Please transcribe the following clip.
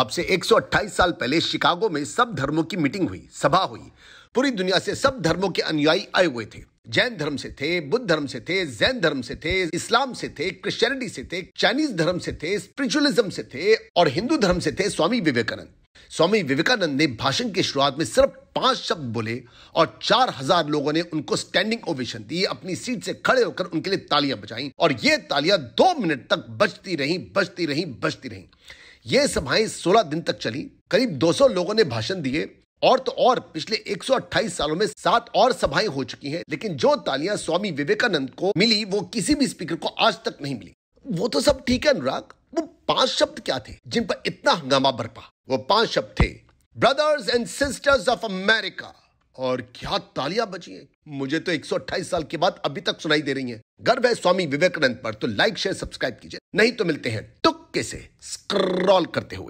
अब से 128 साल पहले शिकागो में सब धर्मों की मीटिंग हुई सभा हुई पूरी दुनिया से सब धर्मों के अनुयायी आए हुए थे जैन धर्म से थे बुद्ध धर्म से थे जैन धर्म से थे इस्लाम से थे क्रिश्चियनिटी से थे चाइनीज धर्म से थे स्पिरिचुअलिज्म से थे और हिंदू धर्म से थे स्वामी विवेकानंद स्वामी विवेकानंद ने भाषण की शुरुआत में सिर्फ पांच शब्द बोले और चार हजार लोगों ने उनको स्टैंडिंग ओवेशन दी अपनी सीट से खड़े होकर उनके लिए तालियां बजाई और ये तालियां दो मिनट तक बजती रही बजती रही बजती रही ये सभाएं 16 दिन तक चली करीब 200 लोगों ने भाषण दिए और तो और पिछले 128 सालों में सात और सभाएं हो चुकी हैं लेकिन जो तालियां स्वामी विवेकानंद को मिली वो किसी भी स्पीकर को आज तक नहीं मिली वो तो सब ठीक है अनुराग वो पांच शब्द क्या थे जिन पर इतना हंगामा बरपा वो पांच शब्द थे brothers and sisters of America और क्या तालियां बची हैं मुझे तो 128 साल के बाद अभी तक सुनाई दे रही हैं गर्व है स्वामी विवेकानंद पर तो लाइक शेयर सब्सक्राइब कीजिए नहीं तो मिलते हैं टुक तो चुपके से स्क्रॉल करते हुए